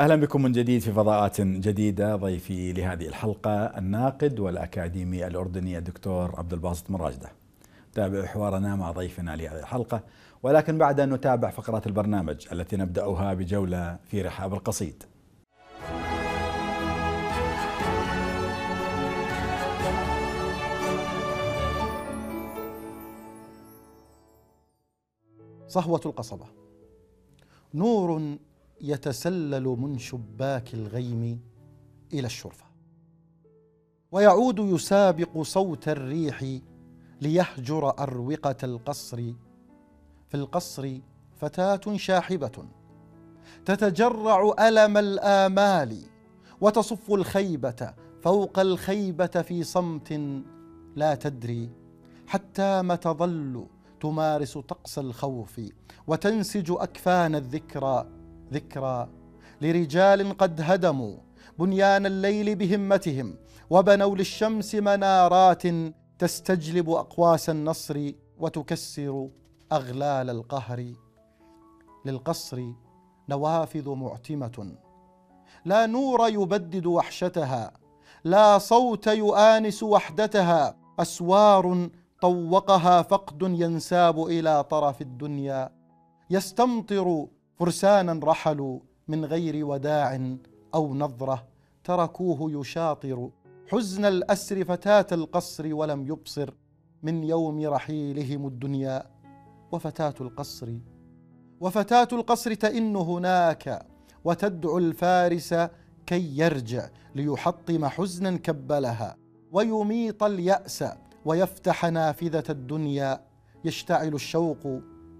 اهلا بكم من جديد في فضاءات جديده ضيفي لهذه الحلقه الناقد والاكاديمي الاردني الدكتور عبد الباسط مراجده. تابع حوارنا مع ضيفنا لهذه الحلقه ولكن بعد ان نتابع فقرات البرنامج التي نبداها بجوله في رحاب القصيد. صهوه القصبه نور يتسلل من شباك الغيم الى الشرفه ويعود يسابق صوت الريح ليهجر اروقه القصر في القصر فتاه شاحبه تتجرع الم الامال وتصف الخيبه فوق الخيبه في صمت لا تدري حتى ما تظل تمارس طقس الخوف وتنسج اكفان الذكرى ذكرى لرجال قد هدموا بنيان الليل بهمتهم وبنوا للشمس منارات تستجلب اقواس النصر وتكسر اغلال القهر للقصر نوافذ معتمه لا نور يبدد وحشتها لا صوت يؤانس وحدتها اسوار طوقها فقد ينساب الى طرف الدنيا يستمطر فرسانا رحلوا من غير وداع أو نظرة تركوه يشاطر حزن الأسر فتاة القصر ولم يبصر من يوم رحيلهم الدنيا وفتاة القصر وفتاة القصر تئن هناك وتدعو الفارس كي يرجع ليحطم حزنا كبلها ويميط اليأس ويفتح نافذة الدنيا يشتعل الشوق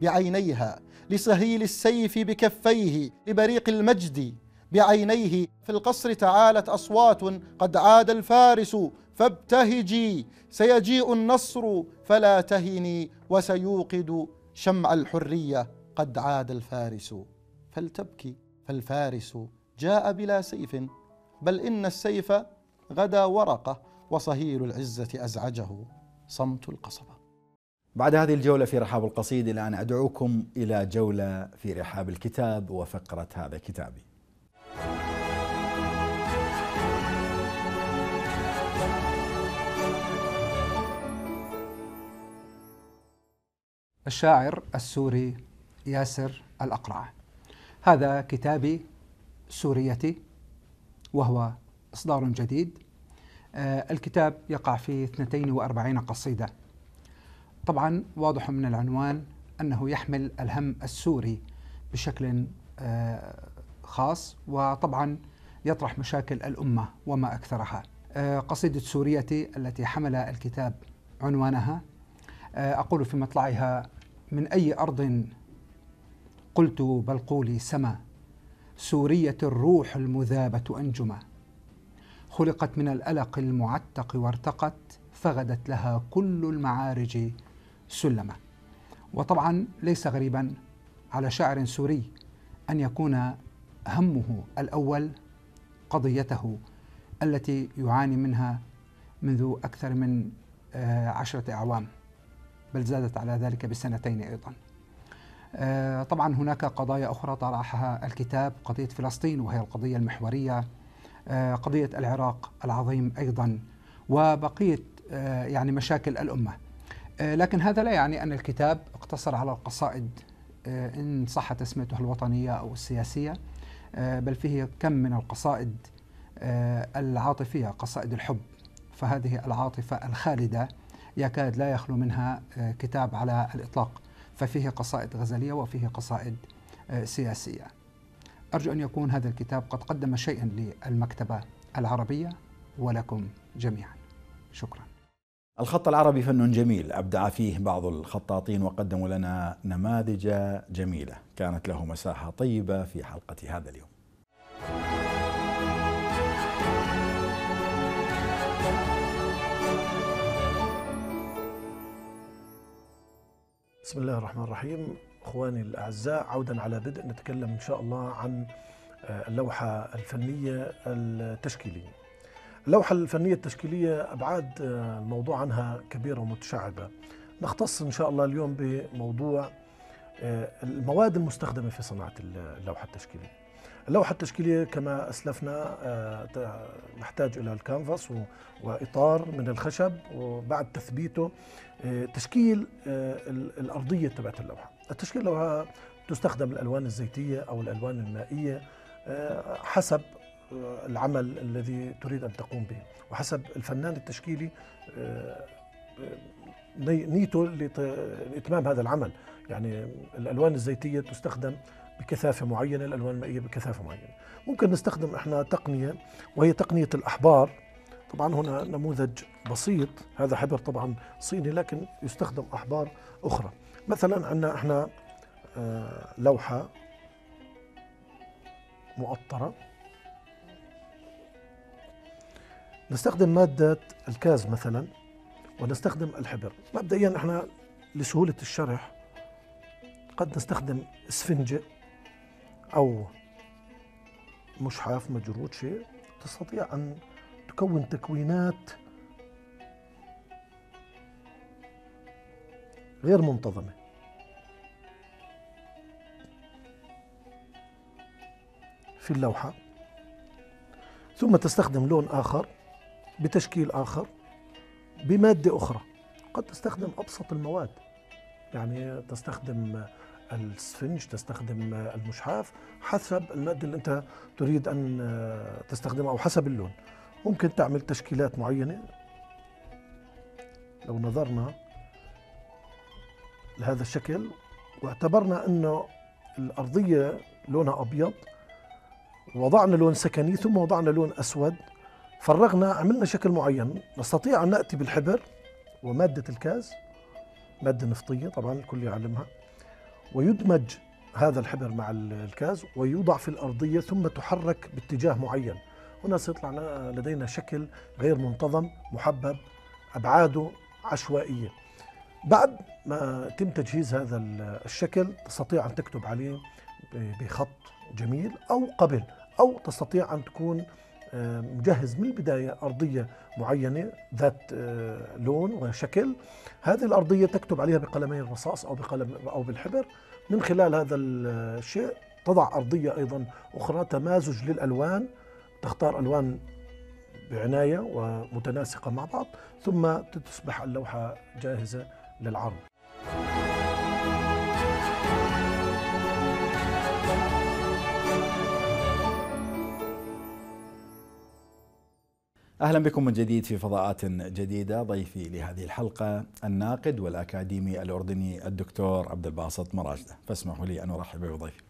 بعينيها لسهيل السيف بكفيه لبريق المجد بعينيه في القصر تعالت أصوات قد عاد الفارس فابتهجي سيجيء النصر فلا تهني وسيوقد شمع الحرية قد عاد الفارس فلتبكي فالفارس جاء بلا سيف بل إن السيف غدا ورقة وصهيل العزة أزعجه صمت القصبة بعد هذه الجولة في رحاب القصيد الآن أدعوكم إلى جولة في رحاب الكتاب وفقرة هذا كتابي الشاعر السوري ياسر الأقرع هذا كتابي سوريتي وهو إصدار جديد آه، الكتاب يقع في 42 قصيدة طبعا واضح من العنوان انه يحمل الهم السوري بشكل آه، خاص وطبعا يطرح مشاكل الامه وما اكثرها. آه، قصيده سوريتي التي حمل الكتاب عنوانها آه، اقول في مطلعها من اي ارض قلت بل قولي سما سوريه الروح المذابه انجما خلقت من الالق المعتق وارتقت فغدت لها كل المعارج سلما وطبعا ليس غريبا على شاعر سوري ان يكون همه الاول قضيته التي يعاني منها منذ اكثر من آه، عشره اعوام بل زادت على ذلك بسنتين ايضا آه، طبعا هناك قضايا اخرى طرحها الكتاب قضيه فلسطين وهي القضيه المحوريه آه، قضيه العراق العظيم ايضا وبقيه يعني مشاكل الامه آه، لكن هذا لا يعني أن الكتاب اقتصر على القصائد آه، إن صح تسميتها الوطنية أو السياسية آه، بل فيه كم من القصائد العاطفية قصائد الحب فهذه العاطفة الخالدة يكاد لا يخلو منها كتاب على الإطلاق ففيه قصائد غزلية وفيه قصائد سياسية أرجو أن يكون هذا الكتاب قد قدم شيئا للمكتبة العربية ولكم جميعا شكرا الخط العربي فن جميل ابدع فيه بعض الخطاطين وقدموا لنا نماذج جميله كانت له مساحه طيبه في حلقه هذا اليوم بسم الله الرحمن الرحيم اخواني الاعزاء عودا على بدء نتكلم ان شاء الله عن آه، اللوحه الفنيه التشكيليه اللوحة الفنية التشكيلية أبعاد آه، الموضوع عنها كبيرة ومتشعبة نختص إن شاء الله اليوم بموضوع آه، المواد المستخدمة في صناعة اللوحة التشكيلية اللوحة التشكيلية كما أسلفنا آه، نحتاج إلى الكانفاس وإطار من الخشب وبعد تثبيته تشكيل الأرضية تبعت اللوحة التشكيل اللوحة تستخدم الألوان الزيتية أو الألوان المائية حسب العمل الذي تريد أن تقوم به وحسب الفنان التشكيلي آه، آه، نيته لإتمام هذا العمل يعني الألوان الزيتية تستخدم بكثافة معينة الألوان المائية بكثافة معينة ممكن نستخدم إحنا تقنية وهي تقنية الأحبار طبعا هنا نموذج بسيط هذا حبر طبعا صيني لكن يستخدم أحبار أخرى مثلا عندنا إحنا آه، لوحة مؤطرة نستخدم مادة الكاز مثلا ونستخدم الحبر مبدئيا احنا لسهولة الشرح قد نستخدم اسفنجة أو مشحاف مجرود شيء تستطيع أن تكون تكوينات غير منتظمة في اللوحة ثم تستخدم لون آخر بتشكيل آخر بمادة أخرى قد تستخدم أبسط المواد يعني تستخدم السفنج تستخدم المشحاف حسب المادة اللي أنت تريد أن تستخدمها أو حسب اللون ممكن تعمل تشكيلات معينة لو نظرنا لهذا الشكل واعتبرنا أنه الأرضية لونها أبيض وضعنا لون سكني ثم وضعنا لون أسود فرغنا عملنا شكل معين نستطيع أن نأتي بالحبر ومادة الكاز مادة نفطية طبعا الكل يعلمها ويدمج هذا الحبر مع الكاز ويوضع في الأرضية ثم تحرك باتجاه معين هنا سيطلع لدينا شكل غير منتظم محبب أبعاده عشوائية بعد ما تم تجهيز هذا الشكل تستطيع أن تكتب عليه بخط جميل أو قبل أو تستطيع أن تكون مجهز من البداية أرضية معينة ذات آه، لون وشكل هذه الأرضية تكتب عليها بقلمي الرصاص أو, بقلم أو بالحبر من خلال هذا الشيء آه، تضع أرضية أيضا أخرى تمازج للألوان تختار ألوان بعناية ومتناسقة مع بعض ثم تصبح اللوحة جاهزة للعرض اهلا بكم من جديد في فضاءات جديده ضيفي لهذه الحلقه الناقد والاكاديمي الاردني الدكتور عبد الباسط مراجده فاسمحوا لي ان ارحب بضيفي.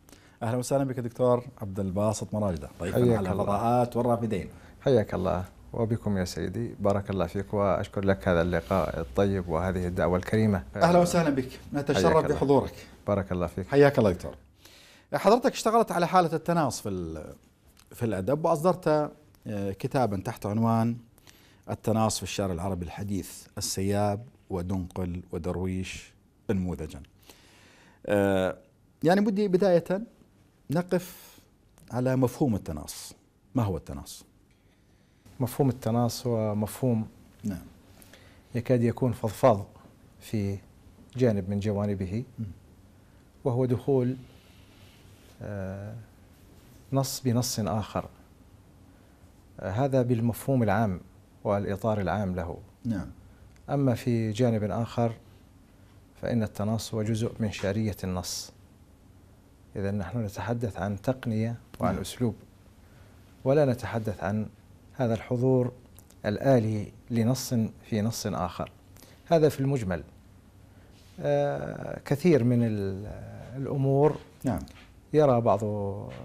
اهلا وسهلا بك دكتور عبد الباسط مراجده ضيفا على فضاءات والرافدين. حياك الله وبكم يا سيدي بارك الله فيك واشكر لك هذا اللقاء الطيب وهذه الدعوه الكريمه. اهلا وسهلا بك نتشرف بحضورك. بارك الله فيك. حياك الله دكتور. حضرتك اشتغلت على حاله التناص في في الادب واصدرت آه، كتابا تحت عنوان التناص في الشعر العربي الحديث السياب ودنقل ودرويش نموذجا آه، يعني بدي بداية نقف على مفهوم التناص ما هو التناص؟ مفهوم التناص هو مفهوم نعم يكاد يكون فضفاض في جانب من جوانبه وهو دخول آه، نص بنص آخر هذا بالمفهوم العام والإطار العام له نعم أما في جانب آخر فإن التناص هو جزء من شعرية النص إذا نحن نتحدث عن تقنية وعن نعم. أسلوب ولا نتحدث عن هذا الحضور الآلي لنص في نص آخر هذا في المجمل آه كثير من الأمور نعم يرى بعض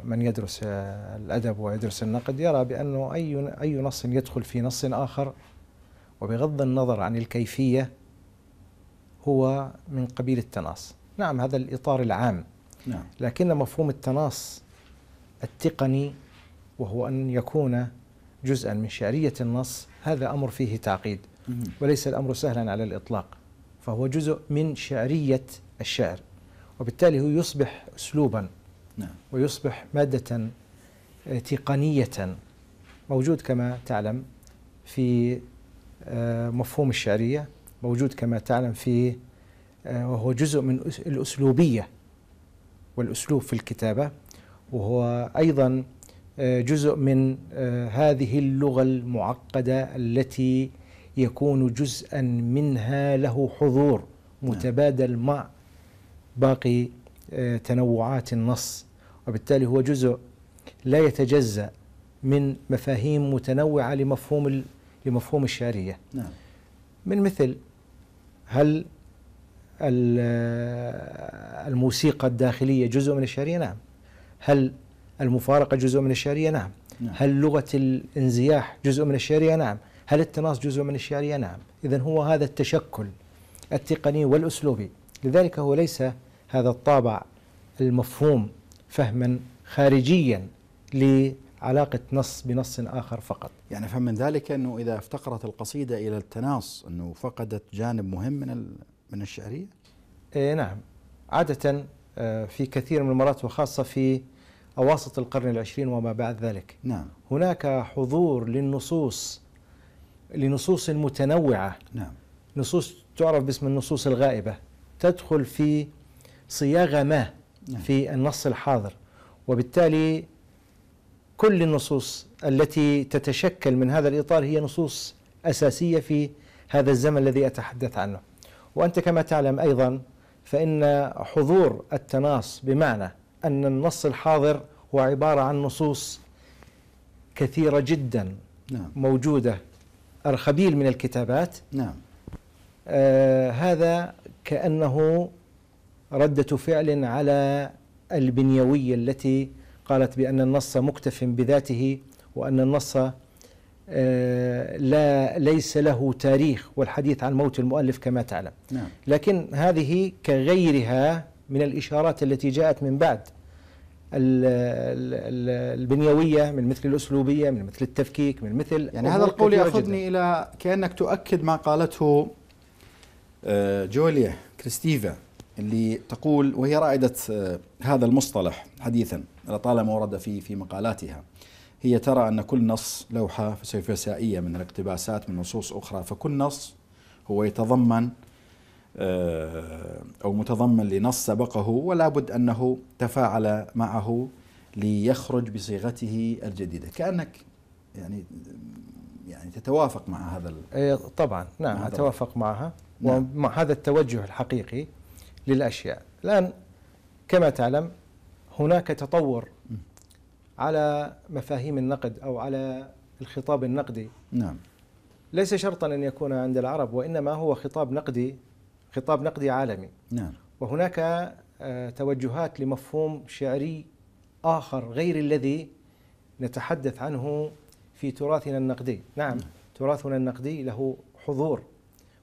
من يدرس الأدب ويدرس النقد يرى بأنه أي أي نص يدخل في نص آخر وبغض النظر عن الكيفية هو من قبيل التناص نعم هذا الإطار العام نعم. لكن مفهوم التناص التقني وهو أن يكون جزءا من شعرية النص هذا أمر فيه تعقيد وليس الأمر سهلا على الإطلاق فهو جزء من شعرية الشعر وبالتالي هو يصبح أسلوبا نعم. ويصبح مادة آه، تقنية موجود كما تعلم في آه، مفهوم الشعرية موجود كما تعلم في آه، وهو جزء من الأسلوبية والأسلوب في الكتابة وهو أيضا جزء من هذه اللغة المعقدة التي يكون جزءا منها له حضور نعم. متبادل مع باقي آه، تنوعات النص وبالتالي هو جزء لا يتجزأ من مفاهيم متنوعة لمفهوم لمفهوم الشعرية نعم. من مثل هل الموسيقى الداخلية جزء من الشعرية نعم هل المفارقة جزء من الشعرية نعم. نعم هل لغة الانزياح جزء من الشعرية نعم هل التناص جزء من الشعرية نعم إذا هو هذا التشكل التقني والأسلوبي لذلك هو ليس هذا الطابع المفهوم فهما خارجيا لعلاقة نص بنص آخر فقط يعني فهم من ذلك أنه إذا افتقرت القصيدة إلى التناص أنه فقدت جانب مهم من, من الشعرية؟ إيه نعم عادة آه، في كثير من المرات وخاصة في أواسط القرن العشرين وما بعد ذلك نعم. هناك حضور للنصوص لنصوص متنوعة نعم. نصوص تعرف باسم النصوص الغائبة تدخل في صياغه ما نعم. في النص الحاضر وبالتالي كل النصوص التي تتشكل من هذا الاطار هي نصوص اساسيه في هذا الزمن الذي اتحدث عنه وانت كما تعلم ايضا فان حضور التناص بمعنى ان النص الحاضر هو عباره عن نصوص كثيره جدا نعم. موجوده أرخبيل من الكتابات نعم آه هذا كأنه ردة فعل على البنيوية التي قالت بأن النص مكتف بذاته وأن النص آه، لا ليس له تاريخ والحديث عن موت المؤلف كما تعلم نعم. لكن هذه كغيرها من الإشارات التي جاءت من بعد البنيوية من مثل الأسلوبية من مثل التفكيك من مثل يعني هذا القول يأخذني إلى كأنك تؤكد ما قالته آه، جوليا كريستيفا اللي تقول وهي رائدة آه، هذا المصطلح حديثا لطالما ورد في في مقالاتها هي ترى أن كل نص لوحة فسيفسائية من الاقتباسات من نصوص أخرى فكل نص هو يتضمن آه، أو متضمن لنص سبقه ولا بد أنه تفاعل معه ليخرج بصيغته الجديدة كأنك يعني يعني تتوافق مع هذا إيه، طبعا نعم أتوافق معها نعم. ومع هذا التوجه الحقيقي للأشياء الآن كما تعلم هناك تطور على مفاهيم النقد أو على الخطاب النقدي نعم ليس شرطا أن يكون عند العرب وإنما هو خطاب نقدي خطاب نقدي عالمي نعم وهناك آه، توجهات لمفهوم شعري آخر غير الذي نتحدث عنه في تراثنا النقدي نعم, نعم. تراثنا النقدي له حضور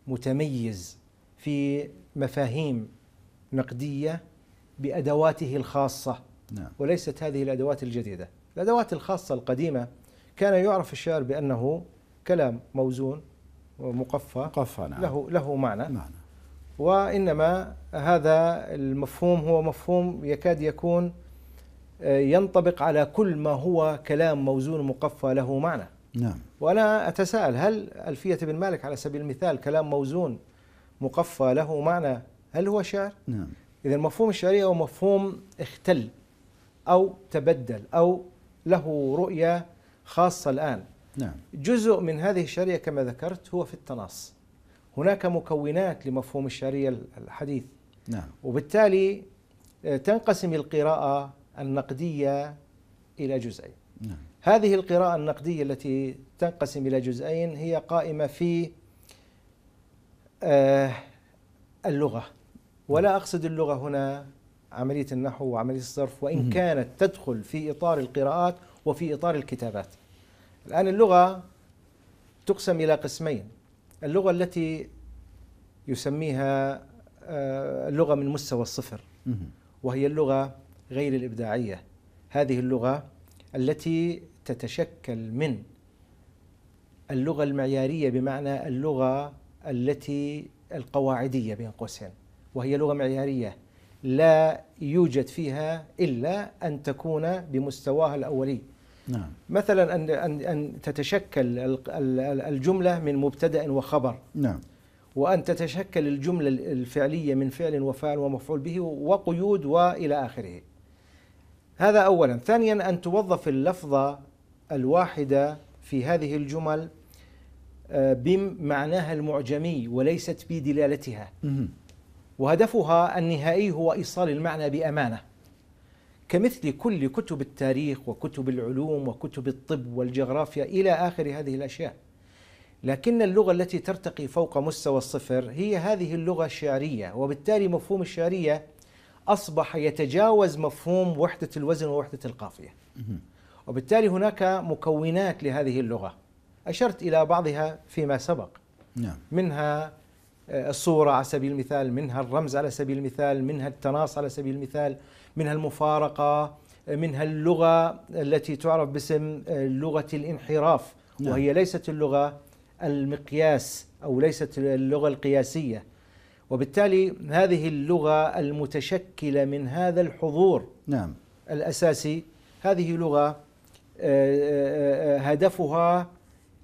متميز في مفاهيم نقديه بادواته الخاصه نعم. وليست هذه الادوات الجديده الادوات الخاصه القديمه كان يعرف الشعر بانه كلام موزون ومقفى مقفى نعم. له له معنى نعم. وانما هذا المفهوم هو مفهوم يكاد يكون آه، ينطبق على كل ما هو كلام موزون مقفى له معنى نعم وانا اتساءل هل الفيه بن مالك على سبيل المثال كلام موزون مقفى له معنى هل هو شعر؟ نعم إذا مفهوم الشعرية هو مفهوم اختل أو تبدل أو له رؤية خاصة الآن نعم جزء من هذه الشعرية كما ذكرت هو في التناص هناك مكونات لمفهوم الشعرية الحديث نعم وبالتالي آه، تنقسم القراءة النقدية إلى جزئين نعم. هذه القراءة النقدية التي تنقسم إلى جزئين هي قائمة في آه، اللغة ولا أقصد اللغة هنا عملية النحو وعملية الصرف وإن كانت تدخل في إطار القراءات وفي إطار الكتابات الآن اللغة تقسم إلى قسمين اللغة التي يسميها آه، اللغة من مستوى الصفر وهي اللغة غير الإبداعية هذه اللغة التي تتشكل من اللغة المعيارية بمعنى اللغة التي القواعدية بين قوسين وهي لغة معيارية لا يوجد فيها إلا أن تكون بمستواها الأولي نعم. مثلا أن, أن, أن تتشكل الجملة من مبتدأ وخبر نعم. وأن تتشكل الجملة الفعلية من فعل وفعل ومفعول به وقيود وإلى آخره هذا أولا ثانيا أن توظف اللفظة الواحدة في هذه الجمل آه، بمعناها المعجمي وليست بدلالتها وهدفها النهائي هو إيصال المعنى بأمانة كمثل كل كتب التاريخ وكتب العلوم وكتب الطب والجغرافيا إلى آخر هذه الأشياء لكن اللغة التي ترتقي فوق مستوى الصفر هي هذه اللغة الشعرية وبالتالي مفهوم الشعرية أصبح يتجاوز مفهوم وحدة الوزن ووحدة القافية وبالتالي هناك مكونات لهذه اللغة أشرت إلى بعضها فيما سبق نعم. منها آه، الصورة على سبيل المثال منها الرمز على سبيل المثال منها التناص على سبيل المثال منها المفارقة آه، منها اللغة التي تعرف باسم آه، لغة الانحراف نعم. وهي ليست اللغة المقياس أو ليست اللغة القياسية وبالتالي هذه اللغة المتشكلة من هذا الحضور نعم. الأساسي هذه لغة هدفها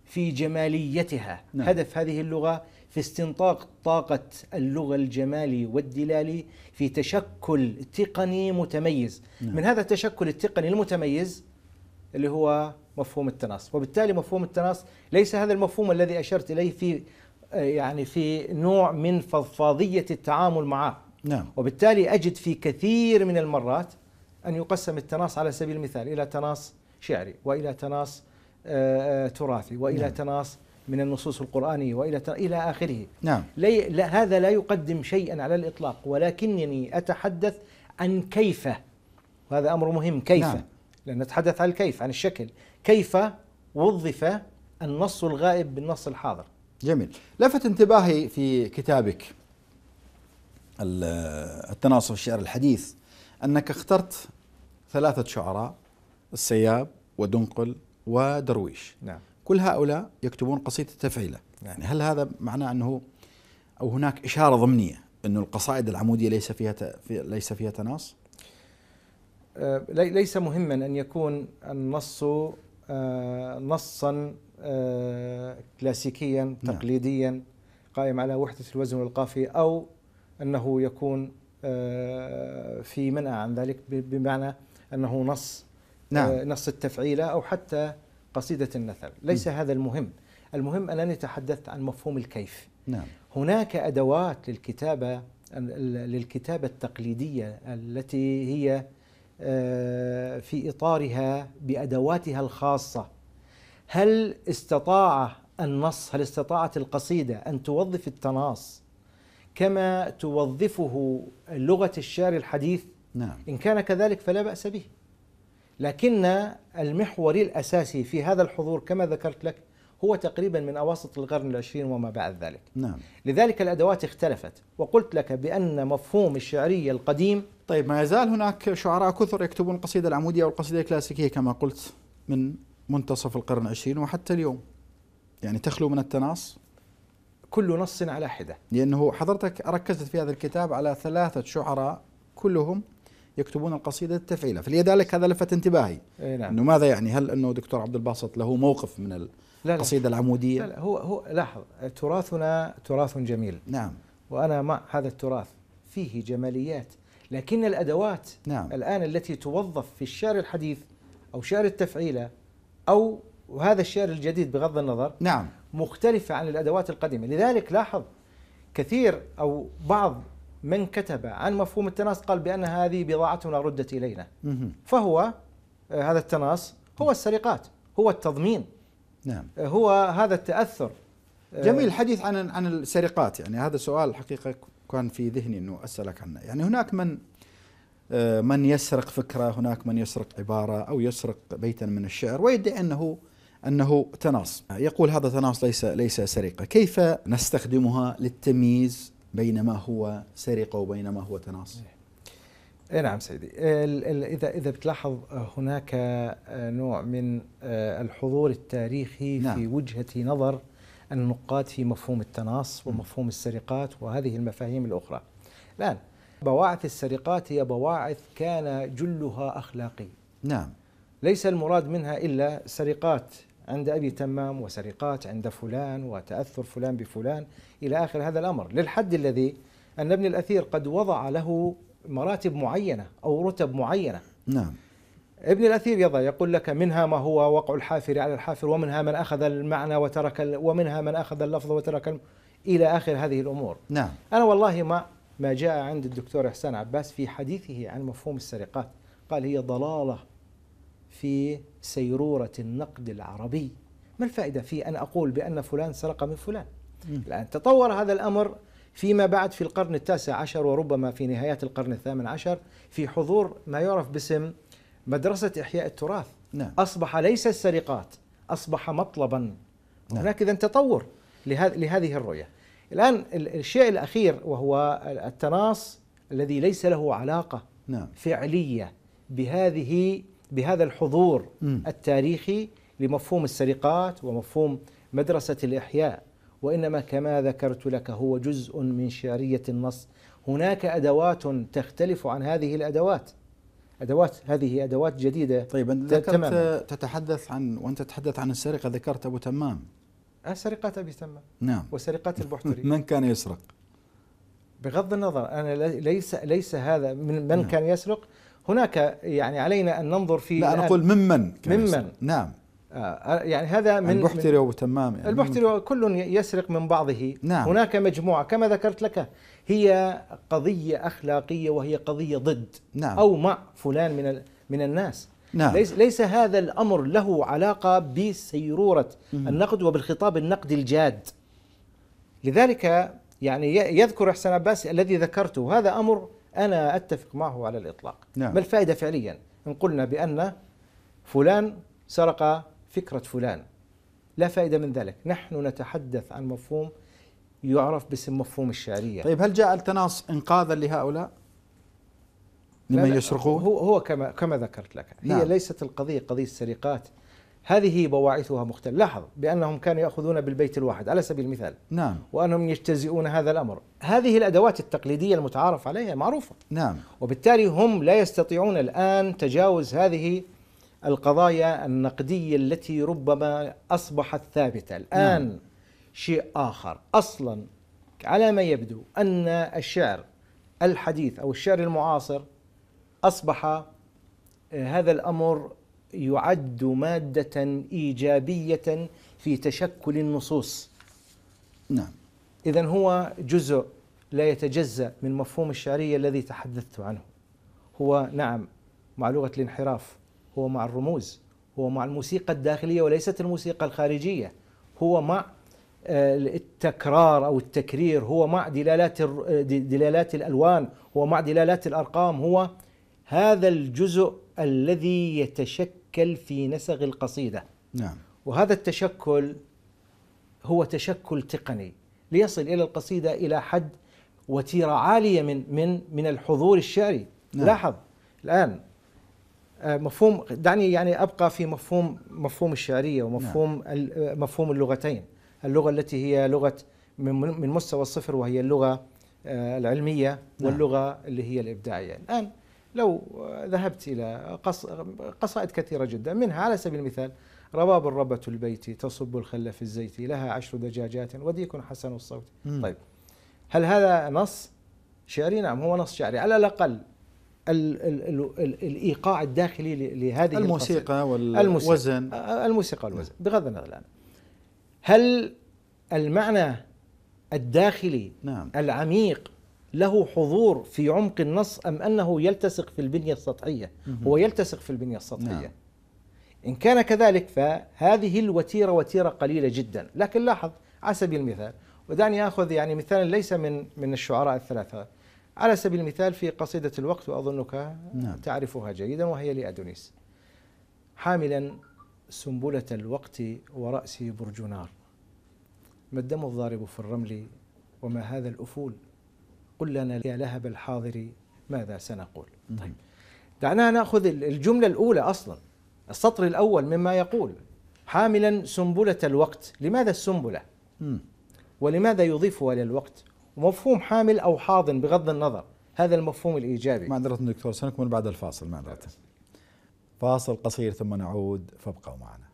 في جماليتها نعم. هدف هذه اللغة في استنطاق طاقة اللغة الجمالي والدلالي في تشكل تقني متميز نعم. من هذا التشكل التقني المتميز اللي هو مفهوم التناص وبالتالي مفهوم التناص ليس هذا المفهوم الذي أشرت إليه في يعني في نوع من فضفاضية التعامل معه نعم. وبالتالي أجد في كثير من المرات أن يقسم التناص على سبيل المثال إلى تناص شعري وإلى تناص آه، آه، تراثي وإلى نعم. تناص من النصوص القرآنية وإلى إلى آخره نعم لي لا هذا لا يقدم شيئا على الإطلاق ولكنني أتحدث عن كيف وهذا أمر مهم كيف نعم. لأن نتحدث عن الكيف عن الشكل كيف وظف النص الغائب بالنص الحاضر جميل لفت انتباهي في كتابك التناصف الشعر الحديث أنك اخترت ثلاثة شعراء السياب ودنقل ودرويش نعم كل هؤلاء يكتبون قصيدة تفعيلة يعني هل هذا معناه أنه أو هناك إشارة ضمنية أنه القصائد العمودية ليس فيها ليس فيها تناص؟ آه، ليس مهما أن يكون النص آه، نصا آه، كلاسيكيا نعم. تقليديا قائم على وحدة الوزن والقافية أو أنه يكون في منأى عن ذلك بمعنى أنه نص نعم. نص التفعيلة أو حتى قصيدة النثر ليس م. هذا المهم المهم أنني تحدثت عن مفهوم الكيف نعم. هناك أدوات للكتابة للكتابة التقليدية التي هي آه، في إطارها بأدواتها الخاصة هل استطاع النص هل استطاعت القصيدة أن توظف التناص كما توظفه لغة الشعر الحديث نعم. إن كان كذلك فلا بأس به لكن المحور الأساسي في هذا الحضور كما ذكرت لك هو تقريبا من أواسط القرن العشرين وما بعد ذلك نعم. لذلك الأدوات اختلفت وقلت لك بأن مفهوم الشعرية القديم طيب ما يزال هناك شعراء كثر يكتبون القصيدة العمودية والقصيدة الكلاسيكية كما قلت من منتصف القرن العشرين وحتى اليوم يعني تخلو من التناص كل نص على حدة لأنه حضرتك ركزت في هذا الكتاب على ثلاثة شعراء كلهم يكتبون القصيده التفعيله فلذلك هذا لفت انتباهي اي نعم. انه ماذا يعني هل انه دكتور عبد الباسط له موقف من القصيده لا لا العموديه لا, لا هو هو لاحظ تراثنا تراث جميل نعم وانا مع هذا التراث فيه جماليات لكن الادوات نعم. الان التي توظف في الشعر الحديث او شعر التفعيله او وهذا الشعر الجديد بغض النظر نعم مختلفه عن الادوات القديمه لذلك لاحظ كثير او بعض من كتب عن مفهوم التناص قال بأن هذه بضاعتنا ردت إلينا فهو آه، هذا التناص هو السرقات هو التضمين نعم آه، هو هذا التأثر آه، جميل الحديث عن عن السرقات يعني هذا سؤال حقيقة كان في ذهني أنه أسألك عنه يعني هناك من من يسرق فكرة هناك من يسرق عبارة أو يسرق بيتا من الشعر ويدعي أنه انه تناص يقول هذا تناص ليس ليس سرقه كيف نستخدمها للتمييز بين ما هو سرقة وبين ما هو تناص اي إيه نعم سيدي إيه، اذا اذا بتلاحظ آه، هناك آه، نوع من آه، الحضور التاريخي نعم. في وجهه نظر النقاد في مفهوم التناص ومفهوم السرقات وهذه المفاهيم الاخرى. الان بواعث السرقات هي بواعث كان جلها اخلاقي. نعم. ليس المراد منها الا سرقات عند أبي تمام وسرقات عند فلان وتأثر فلان بفلان إلى آخر هذا الأمر للحد الذي أن ابن الأثير قد وضع له مراتب معينة أو رتب معينة نعم ابن الأثير يضع يقول لك منها ما هو وقع الحافر على الحافر ومنها من أخذ المعنى وترك ومنها من أخذ اللفظ وترك إلى آخر هذه الأمور نعم أنا والله مع ما جاء عند الدكتور إحسان عباس في حديثه عن مفهوم السرقات قال هي ضلالة في سيرورة النقد العربي ما الفائدة في أن أقول بأن فلان سرق من فلان الآن تطور هذا الأمر فيما بعد في القرن التاسع عشر وربما في نهايات القرن الثامن عشر في حضور ما يعرف باسم مدرسة إحياء التراث نعم. أصبح ليس السرقات أصبح مطلبا نعم. هناك إذا تطور لهذه الرؤية الآن الشيء الأخير وهو التناص الذي ليس له علاقة نعم. فعلية بهذه بهذا الحضور التاريخي لمفهوم السرقات ومفهوم مدرسة الإحياء وإنما كما ذكرت لك هو جزء من شعرية النص هناك أدوات تختلف عن هذه الأدوات أدوات هذه أدوات جديدة طيب أنت ذكرت تتحدث عن وأنت تتحدث عن السرقة ذكرت أبو تمام أه، سرقات أبي تمام نعم وسرقات البحتري من كان يسرق؟ بغض النظر أنا ليس ليس هذا من, من نعم. كان يسرق هناك يعني علينا أن ننظر في لا أنا أقول ممن ممن نعم آه، آه، يعني هذا من البحتري وتمام يعني البحتري كل يسرق من بعضه نعم هناك مجموعة كما ذكرت لك هي قضية أخلاقية وهي قضية ضد نعم أو مع فلان من من الناس نعم ليس, ليس هذا الأمر له علاقة بسيرورة النقد وبالخطاب النقدي الجاد لذلك يعني يذكر احسان عباس الذي ذكرته هذا أمر أنا أتفق معه على الإطلاق نعم. ما الفائدة فعليا إن قلنا بأن فلان سرق فكرة فلان لا فائدة من ذلك نحن نتحدث عن مفهوم يعرف باسم مفهوم الشعرية طيب هل جاء التناص إنقاذا لهؤلاء؟ لمن يسرقون؟ هو هو كما كما ذكرت لك هي نعم. ليست القضية قضية سرقات هذه بواعثها مختلفة لاحظ بأنهم كانوا يأخذون بالبيت الواحد على سبيل المثال نعم وأنهم يجتزئون هذا الأمر هذه الأدوات التقليدية المتعارف عليها معروفة نعم وبالتالي هم لا يستطيعون الآن تجاوز هذه القضايا النقدية التي ربما أصبحت ثابتة الآن نعم. شيء آخر أصلا على ما يبدو أن الشعر الحديث أو الشعر المعاصر أصبح آه، هذا الأمر يعد مادة إيجابية في تشكل النصوص نعم إذا هو جزء لا يتجزأ من مفهوم الشعرية الذي تحدثت عنه هو نعم مع لغة الانحراف هو مع الرموز هو مع الموسيقى الداخلية وليست الموسيقى الخارجية هو مع آه، التكرار أو التكرير هو مع دلالات دلالات الألوان هو مع دلالات الأرقام هو هذا الجزء الذي يتشكل تشكل في نسغ القصيده نعم وهذا التشكل هو تشكل تقني ليصل الى القصيده الى حد وتيره عاليه من من من الحضور الشعري نعم. لاحظ الان آه، مفهوم دعني يعني ابقى في مفهوم مفهوم الشعريه ومفهوم نعم. آه، مفهوم اللغتين اللغه التي هي لغه من مستوى الصفر وهي اللغه آه، العلميه نعم. واللغه اللي هي الابداعيه الان لو ذهبت إلى قصائد كثيرة جدا منها على سبيل المثال رباب الربة البيت تصب الخل في الزيت لها عشر دجاجات وديك حسن الصوت مم. طيب هل هذا نص شعري نعم هو نص شعري على الأقل ال ال ال الـ الإيقاع الداخلي لهذه الموسيقى والوزن آه، آه، الموسيقى والوزن بغض النظر الآن هل المعنى الداخلي نعم. العميق له حضور في عمق النص أم أنه يلتصق في البنية السطحية هو يلتصق في البنية السطحية نعم. إن كان كذلك فهذه الوتيرة وتيرة قليلة جدا لكن لاحظ على سبيل المثال ودعني أخذ يعني مثالا ليس من من الشعراء الثلاثة على سبيل المثال في قصيدة الوقت وأظنك نعم. تعرفها جيدا وهي لأدونيس حاملا سنبلة الوقت ورأسي برج نار ما الدم الضارب في الرمل وما هذا الأفول قل لنا يا لهب الحاضر ماذا سنقول طيب دعنا ناخذ الجمله الاولى اصلا السطر الاول مما يقول حاملا سنبله الوقت لماذا السنبله ولماذا يضيفها الى الوقت ومفهوم حامل او حاضن بغض النظر هذا المفهوم الايجابي معذره دكتور سنكمل بعد الفاصل معذره فاصل قصير ثم نعود فابقوا معنا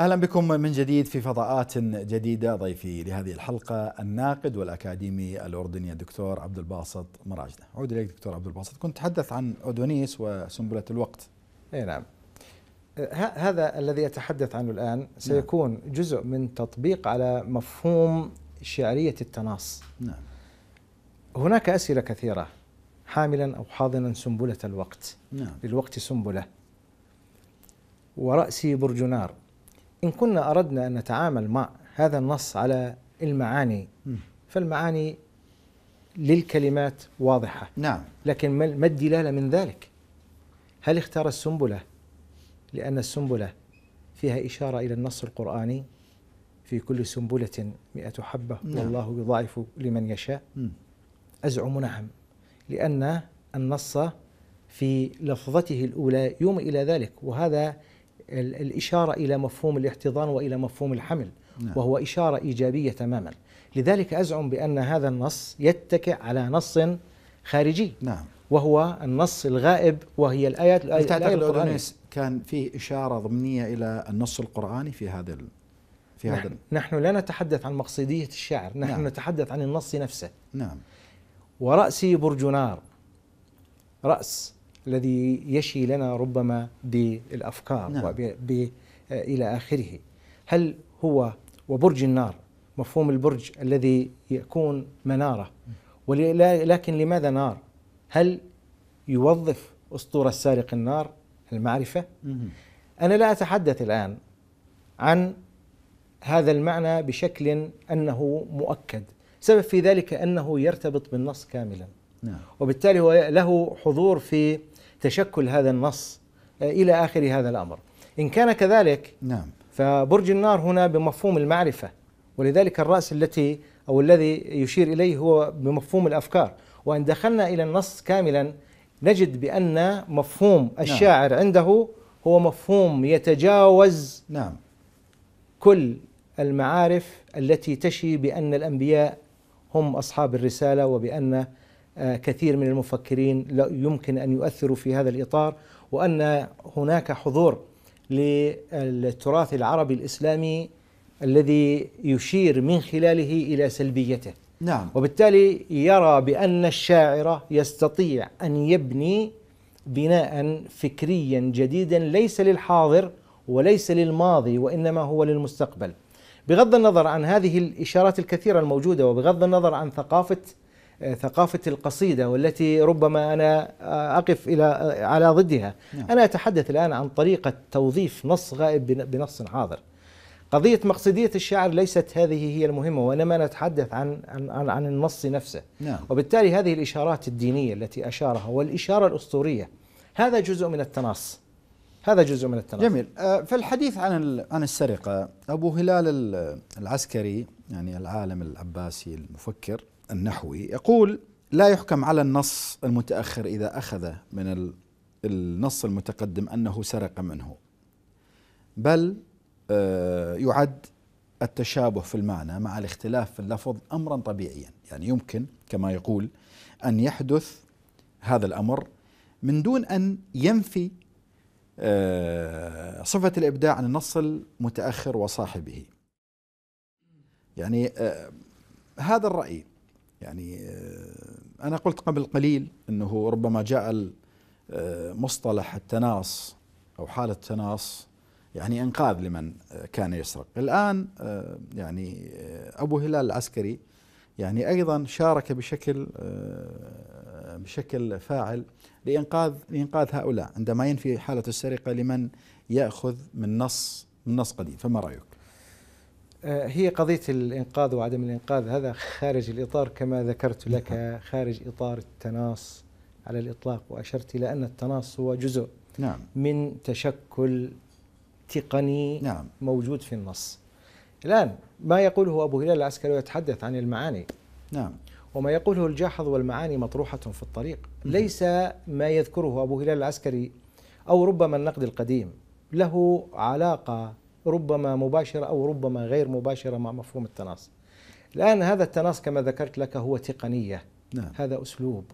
اهلا بكم من جديد في فضاءات جديده ضيفي لهذه الحلقه الناقد والاكاديمي الاردني الدكتور عبد الباسط مراجده. اعود اليك دكتور عبد الباسط، كنت تحدث عن اودونيس وسنبله الوقت. اي نعم. هذا الذي اتحدث عنه الان نعم. سيكون نعم. جزء من تطبيق على مفهوم شعريه التناص. نعم. هناك اسئله كثيره حاملا او حاضنا سنبله الوقت. نعم. للوقت سنبله. ورأسي برج نار إن كنا أردنا أن نتعامل مع هذا النص على المعاني فالمعاني للكلمات واضحة نعم لكن ما الدلالة من ذلك هل اختار السنبلة لأن السنبلة فيها إشارة إلى النص القرآني في كل سنبلة مئة حبة نعم. والله يضاعف لمن يشاء أزعم نعم لأن النص في لفظته الأولى يوم إلى ذلك وهذا الإشارة إلى مفهوم الاحتضان وإلى مفهوم الحمل نعم. وهو إشارة إيجابية تماما لذلك أزعم بأن هذا النص يتكئ على نص خارجي نعم. وهو النص الغائب وهي الآيات الآية تعتقد القرآنية كان فيه إشارة ضمنية إلى النص القرآني في هذا ال... في نحن هذا نحن لا نتحدث عن مقصدية الشعر نحن نعم. نتحدث عن النص نفسه نعم ورأسي برج نار رأس الذي يشي لنا ربما بالافكار نعم. وب الى اخره هل هو وبرج النار مفهوم البرج الذي يكون مناره ولكن لماذا نار هل يوظف اسطوره سارق النار المعرفه انا لا اتحدث الان عن هذا المعنى بشكل انه مؤكد سبب في ذلك انه يرتبط بالنص كاملا نعم. وبالتالي هو له حضور في تشكل هذا النص آه، إلى آخر هذا الأمر إن كان كذلك نعم فبرج النار هنا بمفهوم المعرفة ولذلك الرأس التي أو الذي يشير إليه هو بمفهوم الأفكار وإن دخلنا إلى النص كاملا نجد بأن مفهوم نعم. الشاعر نعم. عنده هو مفهوم يتجاوز نعم كل المعارف التي تشي بأن الأنبياء هم أصحاب الرسالة وبأن آه، كثير من المفكرين لا يمكن ان يؤثروا في هذا الاطار وان هناك حضور للتراث العربي الاسلامي الذي يشير من خلاله الى سلبيته. نعم. وبالتالي يرى بان الشاعر يستطيع ان يبني بناء فكريا جديدا ليس للحاضر وليس للماضي وانما هو للمستقبل. بغض النظر عن هذه الاشارات الكثيره الموجوده وبغض النظر عن ثقافه ثقافة القصيدة والتي ربما أنا أقف إلى على ضدها نعم. أنا أتحدث الآن عن طريقة توظيف نص غائب بنص حاضر قضية مقصدية الشاعر ليست هذه هي المهمة وإنما نتحدث عن عن عن النص نفسه نعم. وبالتالي هذه الإشارات الدينية التي أشارها والإشارة الأسطورية هذا جزء من التناص هذا جزء من التناص جميل آه، في الحديث عن عن السرقة أبو هلال العسكري يعني العالم العباسي المفكر النحوي يقول لا يحكم على النص المتأخر إذا أخذ من النص المتقدم أنه سرق منه بل آه، يعد التشابه في المعنى مع الاختلاف في اللفظ أمرا طبيعيا يعني يمكن كما يقول أن يحدث هذا الأمر من دون أن ينفي آه، صفة الإبداع عن النص المتأخر وصاحبه يعني آه، هذا الرأي يعني آه، أنا قلت قبل قليل أنه ربما جاء آه، مصطلح التناص أو حالة التناص يعني إنقاذ لمن آه، كان يسرق الآن يعني أبو هلال العسكري يعني أيضا شارك بشكل بشكل فاعل لإنقاذ لإنقاذ هؤلاء عندما ينفي حالة السرقة لمن يأخذ من نص من نص قديم فما رأيك؟ آه، هي قضية الإنقاذ وعدم الإنقاذ هذا خارج الإطار كما ذكرت لك نعم. خارج إطار التناص على الإطلاق وأشرت إلى أن التناص هو جزء نعم. من تشكل تقني نعم. موجود في النص الآن ما يقوله أبو هلال العسكري يتحدث عن المعاني نعم وما يقوله الجاحظ والمعاني مطروحة في الطريق ليس ما يذكره أبو هلال العسكري أو ربما النقد القديم له علاقة ربما مباشرة أو ربما غير مباشرة مع مفهوم التناص الآن هذا التناص كما ذكرت لك هو تقنية نعم. هذا أسلوب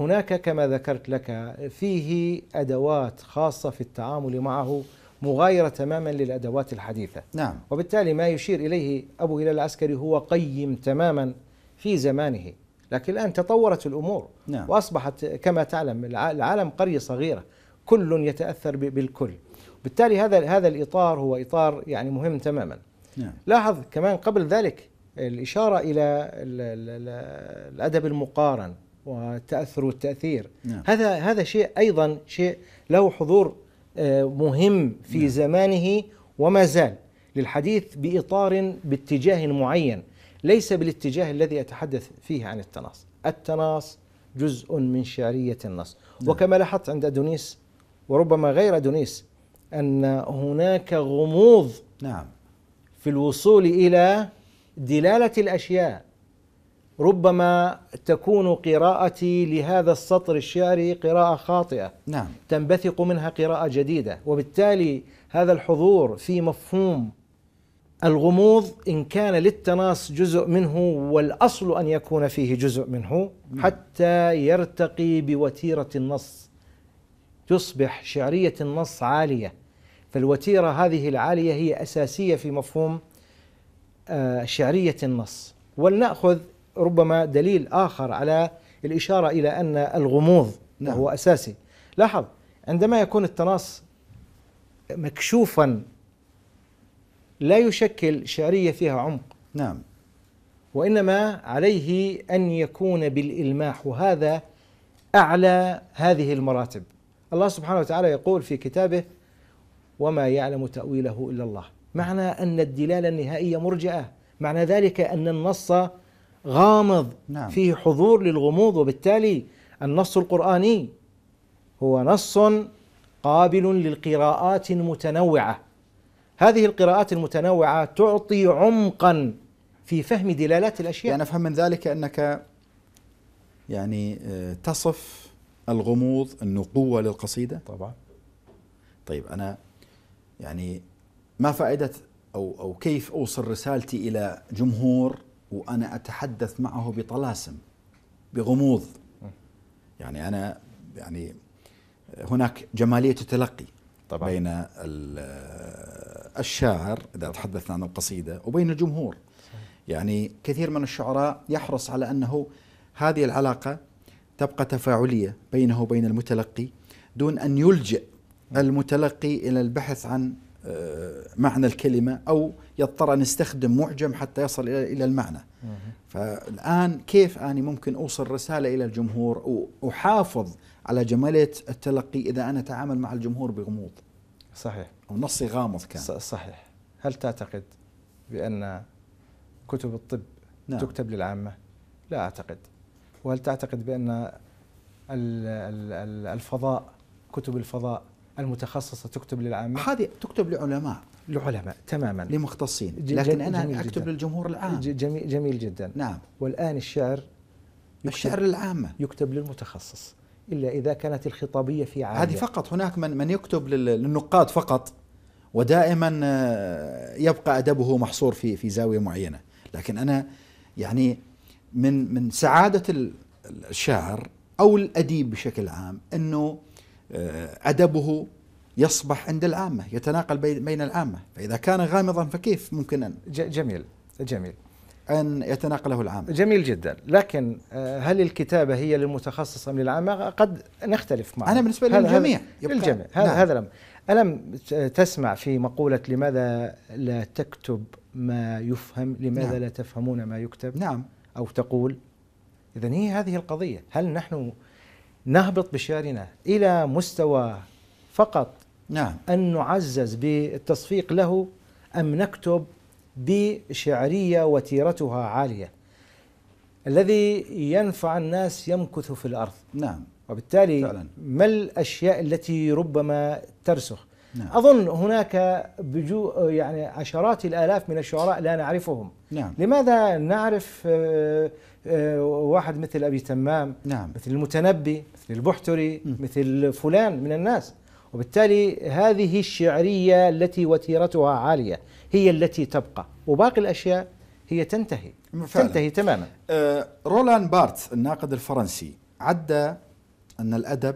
هناك كما ذكرت لك فيه أدوات خاصة في التعامل معه مغايرة تماما للأدوات الحديثة نعم. وبالتالي ما يشير إليه أبو هلال العسكري هو قيم تماما في زمانه لكن الآن تطورت الأمور نعم. وأصبحت كما تعلم العالم قرية صغيرة كل يتأثر بالكل بالتالي هذا هذا الاطار هو اطار يعني مهم تماما نعم. لاحظ كمان قبل ذلك الاشاره الى الادب المقارن والتاثر والتاثير نعم. هذا هذا شيء ايضا شيء له حضور آه، مهم في نعم. زمانه وما زال للحديث باطار باتجاه معين ليس بالاتجاه الذي اتحدث فيه عن التناص التناص جزء من شعريه النص نعم. وكما لاحظت عند ادونيس وربما غير ادونيس ان هناك غموض نعم في الوصول الى دلاله الاشياء ربما تكون قراءتي لهذا السطر الشعري قراءه خاطئه نعم تنبثق منها قراءه جديده وبالتالي هذا الحضور في مفهوم الغموض ان كان للتناص جزء منه والاصل ان يكون فيه جزء منه نعم. حتى يرتقي بوتيره النص تصبح شعرية النص عالية فالوتيرة هذه العالية هي أساسية في مفهوم آه، شعرية النص ولنأخذ ربما دليل آخر على الإشارة إلى أن الغموض نعم. هو أساسي لاحظ عندما يكون التناص مكشوفا لا يشكل شعرية فيها عمق نعم وإنما عليه أن يكون بالإلماح وهذا أعلى هذه المراتب الله سبحانه وتعالى يقول في كتابه وما يعلم تأويله إلا الله معنى أن الدلالة النهائية مرجئة معنى ذلك أن النص غامض نعم. فيه حضور للغموض وبالتالي النص القرآني هو نص قابل للقراءات المتنوعة هذه القراءات المتنوعة تعطي عمقا في فهم دلالات الأشياء يعني أفهم من ذلك أنك يعني آه، تصف الغموض انه قوه للقصيده طبعا طيب انا يعني ما فائده او او كيف اوصل رسالتي الى جمهور وانا اتحدث معه بطلاسم بغموض يعني انا يعني هناك جماليه التلقي طبعا بين الشاعر اذا تحدثنا عن القصيده وبين الجمهور يعني كثير من الشعراء يحرص على انه هذه العلاقه تبقى تفاعليه بينه وبين المتلقي دون ان يلجئ المتلقي الى البحث عن آه، معنى الكلمه او يضطر ان يستخدم معجم حتى يصل الى المعنى. فالان كيف اني ممكن اوصل رساله الى الجمهور واحافظ على جماليه التلقي اذا انا اتعامل مع الجمهور بغموض. صحيح. او نصي غامض كان. صحيح. هل تعتقد بان كتب الطب نعم. تكتب للعامه؟ لا اعتقد. وهل تعتقد بأن الفضاء كتب الفضاء المتخصصة تكتب للعامة؟ هذه تكتب لعلماء لعلماء تماما لمختصين لكن أنا أكتب جداً. للجمهور العام جميل, جميل جدا نعم والآن الشعر الشعر للعامة يكتب للمتخصص إلا إذا كانت الخطابية في عامة هذه فقط هناك من, من يكتب للنقاد فقط ودائما آه، يبقى أدبه محصور في, في زاوية معينة لكن أنا يعني من من سعاده الشاعر او الاديب بشكل عام انه آه، ادبه يصبح عند العامه يتناقل بين العامه فاذا كان غامضا فكيف ممكن ان جميل جميل أن يتناقله العامة جميل جدا لكن آه، هل الكتابة هي للمتخصص أم للعامة قد نختلف معه أنا بالنسبة للجميع للجميع هذا نعم. هذا نعم. ألم تسمع في مقولة لماذا لا تكتب ما يفهم لماذا نعم. لا تفهمون ما يكتب نعم أو تقول إذا هي هذه القضية هل نحن نهبط بشعرنا إلى مستوى فقط نعم. أن نعزز بالتصفيق له أم نكتب بشعرية وتيرتها عالية الذي ينفع الناس يمكث في الأرض نعم وبالتالي فعلا. ما الأشياء التي ربما ترسخ نعم. أظن هناك بجو يعني عشرات الآلاف من الشعراء لا نعرفهم نعم. لماذا نعرف آه، آه، واحد مثل أبي تمام نعم. مثل المتنبي مثل البحتري م. مثل فلان من الناس وبالتالي هذه الشعرية التي وتيرتها عالية هي التي تبقى وباقي الأشياء هي تنتهي فعلا. تنتهي تماما آه رولان بارت الناقد الفرنسي عد أن الأدب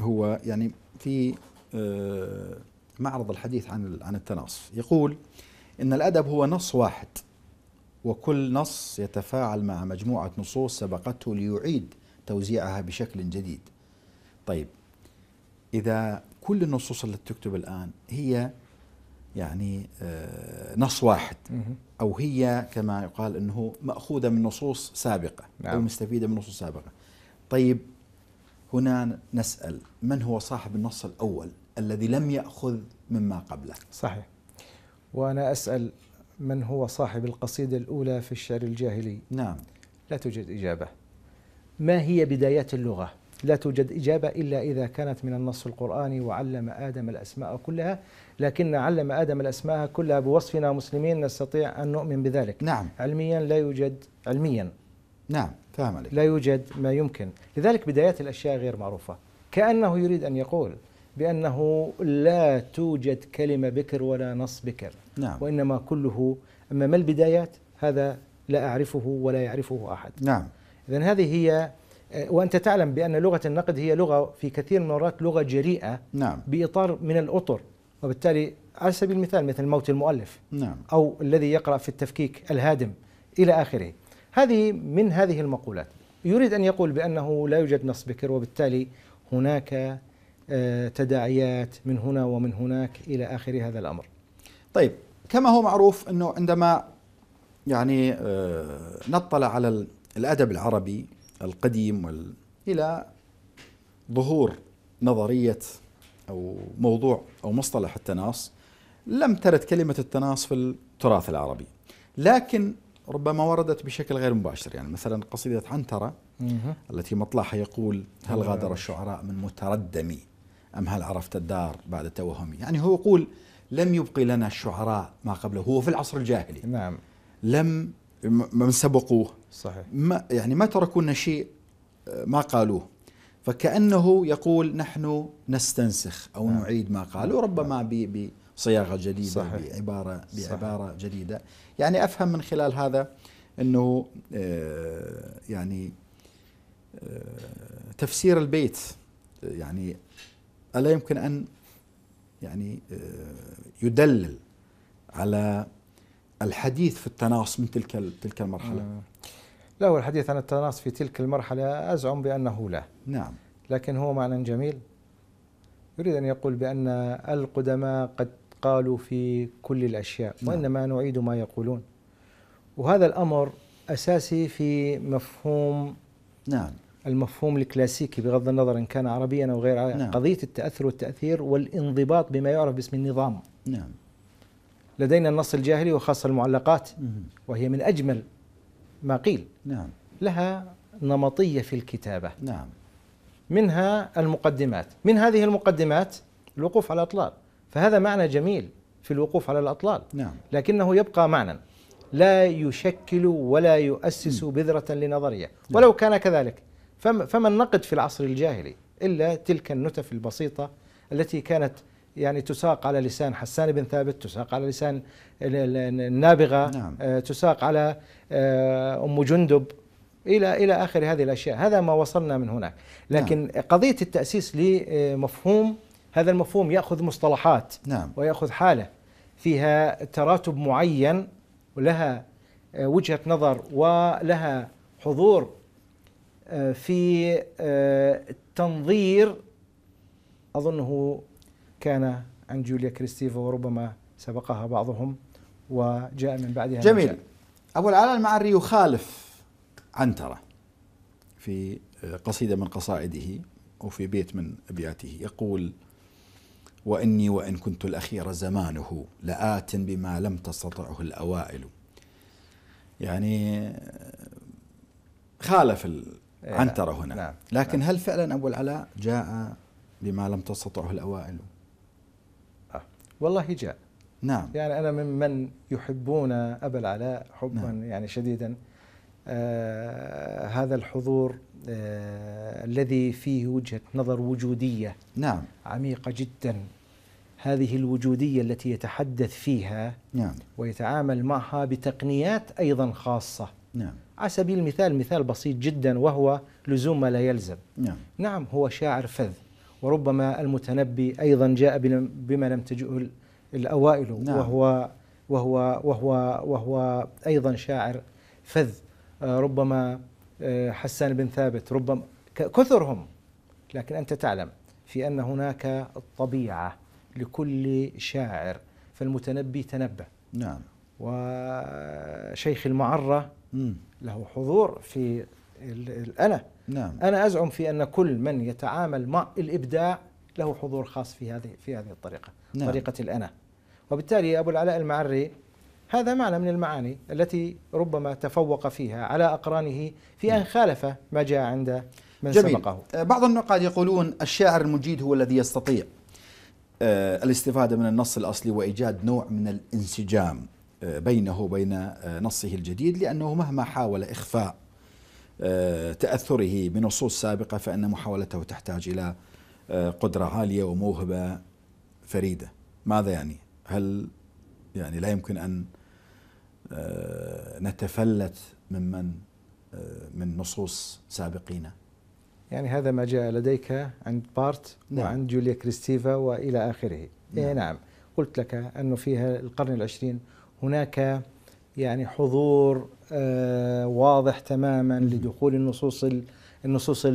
هو يعني في آه، معرض الحديث عن عن التناصف يقول ان الادب هو نص واحد وكل نص يتفاعل مع مجموعه نصوص سبقته ليعيد توزيعها بشكل جديد طيب اذا كل النصوص التي تكتب الان هي يعني آه، نص واحد او هي كما يقال انه ماخوذه من نصوص سابقه نعم. او مستفيده من نصوص سابقه طيب هنا نسال من هو صاحب النص الاول الذي لم يأخذ مما قبله صحيح وأنا أسأل من هو صاحب القصيدة الأولى في الشعر الجاهلي نعم لا توجد إجابة ما هي بدايات اللغة؟ لا توجد إجابة إلا إذا كانت من النص القرآني وعلم آدم الأسماء كلها لكن علم آدم الأسماء كلها بوصفنا مسلمين نستطيع أن نؤمن بذلك نعم علميا لا يوجد علميا نعم فهم عليك لا يوجد ما يمكن لذلك بدايات الأشياء غير معروفة كأنه يريد أن يقول بأنه لا توجد كلمة بكر ولا نص بكر نعم. وإنما كله أما ما البدايات هذا لا أعرفه ولا يعرفه أحد نعم إذا هذه هي آه، وأنت تعلم بأن لغة النقد هي لغة في كثير من المرات لغة جريئة نعم. بإطار من الأطر وبالتالي على سبيل المثال مثل موت المؤلف نعم. أو الذي يقرأ في التفكيك الهادم إلى آخره هذه من هذه المقولات يريد أن يقول بأنه لا يوجد نص بكر وبالتالي هناك آه، تداعيات من هنا ومن هناك إلى آخر هذا الأمر طيب كما هو معروف أنه عندما يعني آه، نطلع على الأدب العربي القديم وال... إلى ظهور نظرية أو موضوع أو مصطلح التناص لم ترد كلمة التناص في التراث العربي لكن ربما وردت بشكل غير مباشر يعني مثلا قصيدة عنترة التي مطلعها يقول هل غادر الشعراء من متردمي أم هل عرفت الدار بعد التوهم يعني هو يقول لم يبقي لنا الشعراء ما قبله هو في العصر الجاهلي نعم لم من سبقوه صحيح ما يعني ما تركوا لنا شيء ما قالوه فكأنه يقول نحن نستنسخ أو نعم. نعيد ما نعم. قالوا ربما نعم. بصياغة جديدة صحيح. بعبارة بعبارة صحيح. جديدة يعني أفهم من خلال هذا أنه آه، يعني آه، تفسير البيت آه، يعني ألا يمكن أن يعني آه، يدلل على الحديث في التناص من تلك تلك المرحلة آه. لا هو الحديث عن التناص في تلك المرحلة أزعم بأنه لا نعم لكن هو معنى جميل يريد أن يقول بأن القدماء قد قالوا في كل الأشياء نعم. وإنما نعيد ما يقولون وهذا الأمر أساسي في مفهوم نعم المفهوم الكلاسيكي بغض النظر ان كان عربيا او غير عربي نعم. قضيه التاثر والتاثير والانضباط بما يعرف باسم النظام نعم لدينا النص الجاهلي وخاصه المعلقات وهي من اجمل ما قيل نعم لها نمطيه في الكتابه نعم منها المقدمات من هذه المقدمات الوقوف على الاطلال فهذا معنى جميل في الوقوف على الاطلال نعم لكنه يبقى معنى لا يشكل ولا يؤسس بذره لنظريه نعم. ولو كان كذلك فما النقد في العصر الجاهلي إلا تلك النتف البسيطة التي كانت يعني تساق على لسان حسان بن ثابت تساق على لسان النابغة نعم. آه، تساق على آه، أم جندب إلى إلى آخر هذه الأشياء هذا ما وصلنا من هناك نعم. لكن نعم. قضية التأسيس لمفهوم هذا المفهوم يأخذ مصطلحات نعم. ويأخذ حالة فيها تراتب معين ولها آه، وجهة نظر ولها حضور في آه، تنظير أظنه كان عن جوليا كريستيفا وربما سبقها بعضهم وجاء من بعدها جميل أبو العلاء المعري يخالف عنترة في آه، قصيدة من قصائده أو في بيت من أبياته يقول وإني وإن كنت الأخير زمانه لآت بما لم تستطعه الأوائل يعني آه، خالف إيه، عنترة هنا نعم. لكن نعم. هل فعلا أبو العلاء جاء بما لم تستطعه الأوائل آه. والله جاء نعم يعني أنا ممن يحبون أبا العلاء حبا نعم. يعني شديدا آه هذا الحضور آه الذي فيه وجهة نظر وجودية نعم عميقة جدا هذه الوجودية التي يتحدث فيها نعم ويتعامل معها بتقنيات أيضا خاصة نعم على سبيل المثال مثال بسيط جدا وهو لزوم ما لا يلزم نعم نعم هو شاعر فذ وربما المتنبي أيضا جاء بما لم تجئه الأوائل نعم. وهو وهو وهو وهو أيضا شاعر فذ آه، ربما آه، حسان بن ثابت ربما كثرهم لكن أنت تعلم في أن هناك طبيعة لكل شاعر فالمتنبي تنبه نعم وشيخ المعرة له حضور في الأنا نعم. أنا أزعم في أن كل من يتعامل مع الإبداع له حضور خاص في هذه في هذه الطريقة نعم. طريقة الأنا وبالتالي أبو العلاء المعري هذا معنى من المعاني التي ربما تفوق فيها على أقرانه في أن نعم. خالف ما جاء عند من جميل. سبقه آه، بعض النقاد يقولون الشاعر المجيد هو الذي يستطيع آه، الاستفادة من النص الأصلي وإيجاد نوع من الانسجام بينه وبين آه، نصه الجديد لأنه مهما حاول إخفاء آه، تأثره بنصوص سابقة فإن محاولته تحتاج إلى آه، قدرة عالية وموهبة فريدة ماذا يعني؟ هل يعني لا يمكن أن نتفلت ممن من نصوص سابقين يعني هذا ما جاء لديك عند بارت نعم. وعند جوليا كريستيفا وإلى آخره إيه، نعم. إيه نعم قلت لك أنه فيها القرن العشرين هناك يعني حضور آه، واضح تماما لدخول النصوص النصوص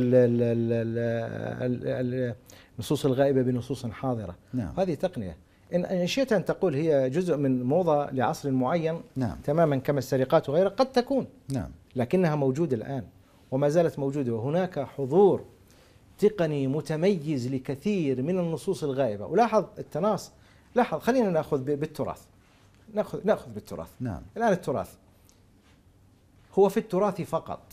النصوص الغائبه بنصوص حاضره نعم. هذه تقنيه ان شئت ان تقول هي جزء من موضه لعصر معين نعم. تماما كما السرقات وغيرها قد تكون نعم. لكنها موجوده الان وما زالت موجوده وهناك حضور تقني متميز لكثير من النصوص الغائبه ولاحظ التناص لاحظ خلينا ناخذ بالتراث ناخذ ناخذ بالتراث نعم الان التراث هو في التراث فقط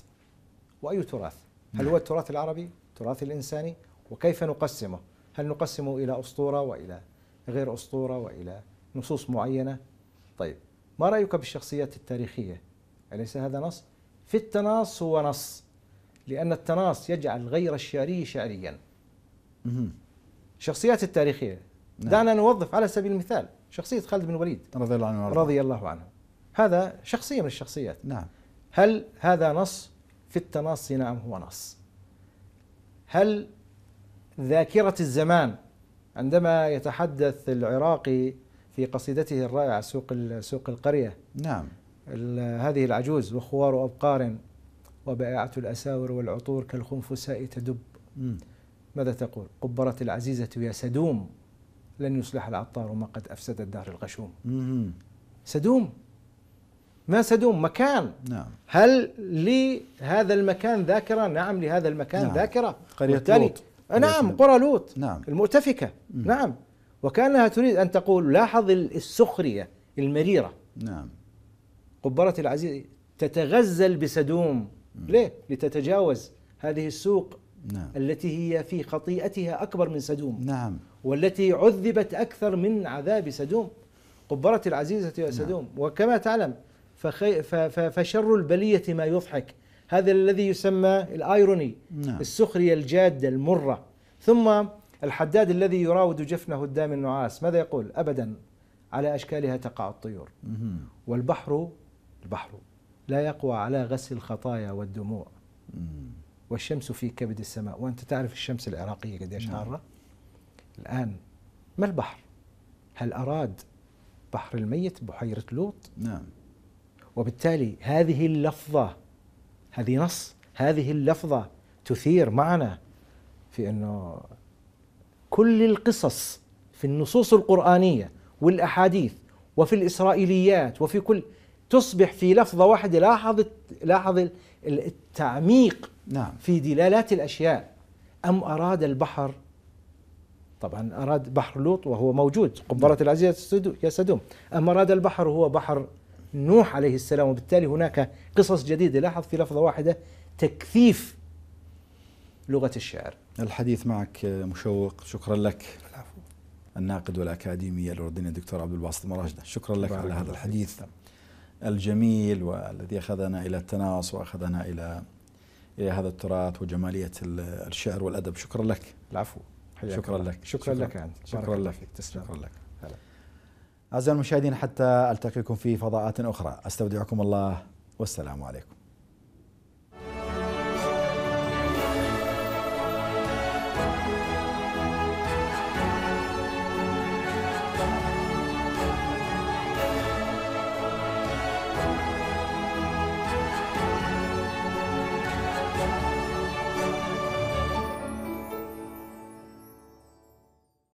واي تراث؟ هل هو نعم. التراث العربي؟ التراث الانساني؟ وكيف نقسمه؟ هل نقسمه الى اسطوره والى غير اسطوره والى نصوص معينه؟ طيب ما رايك بالشخصيات التاريخيه؟ اليس هذا نص؟ في التناص هو نص لان التناص يجعل غير الشعري شعريا. الشخصيات التاريخيه نعم. دعنا نوظف على سبيل المثال شخصية خالد بن الوليد رضي الله عنه رضي الله عنه هذا شخصية من الشخصيات نعم هل هذا نص في التناص نعم هو نص هل ذاكرة الزمان عندما يتحدث العراقي في قصيدته الرائعة سوق سوق القرية نعم هذه العجوز وخوار أبقار وبائعة الأساور والعطور كالخنفساء تدب ماذا تقول قبرة العزيزة يا سدوم لن يصلح العطار ما قد أفسد الدهر الغشوم سدوم ما سدوم مكان نعم. هل لهذا المكان ذاكرة نعم لهذا المكان نعم. ذاكرة قرية لوط آه، نعم قرى لوط نعم. المؤتفكة مم. نعم وكانها تريد أن تقول لاحظ السخرية المريرة نعم قبرة العزيز تتغزل بسدوم مم. ليه؟ لتتجاوز هذه السوق نعم. التي هي في خطيئتها أكبر من سدوم نعم والتي عذبت أكثر من عذاب سدوم قبرة العزيزة يا نعم. سدوم وكما تعلم فخي فشر البلية ما يضحك هذا الذي يسمى الايروني نعم. السخريه الجاده المره ثم الحداد الذي يراود جفنه الدام النعاس ماذا يقول ابدا على اشكالها تقع الطيور والبحر البحر لا يقوى على غسل الخطايا والدموع والشمس في كبد السماء وانت تعرف الشمس العراقيه قديش نعم. حاره الآن ما البحر؟ هل أراد بحر الميت بحيرة لوط؟ نعم وبالتالي هذه اللفظة هذه نص هذه اللفظة تثير معنا في أنه كل القصص في النصوص القرآنية والأحاديث وفي الإسرائيليات وفي كل تصبح في لفظة واحدة لاحظ لاحظ التعميق نعم. في دلالات الأشياء أم أراد البحر طبعا أراد بحر لوط وهو موجود قنبرة العزيز يسدوم أما أراد البحر هو بحر نوح عليه السلام وبالتالي هناك قصص جديدة لاحظ في لفظة واحدة تكثيف لغة الشعر الحديث معك مشوق شكرا لك العفو. الناقد والأكاديمي الأردني الدكتور عبد الباسط مراجدة شكرا لك على هذا الحديث الجميل والذي أخذنا إلى التناص وأخذنا إلى إلى هذا التراث وجمالية الشعر والأدب شكرا لك العفو شكرا لك شكرا, لك شكرا لك تسلم شكرا لك أعزائي المشاهدين حتى ألتقيكم في فضاءات أخرى أستودعكم الله والسلام عليكم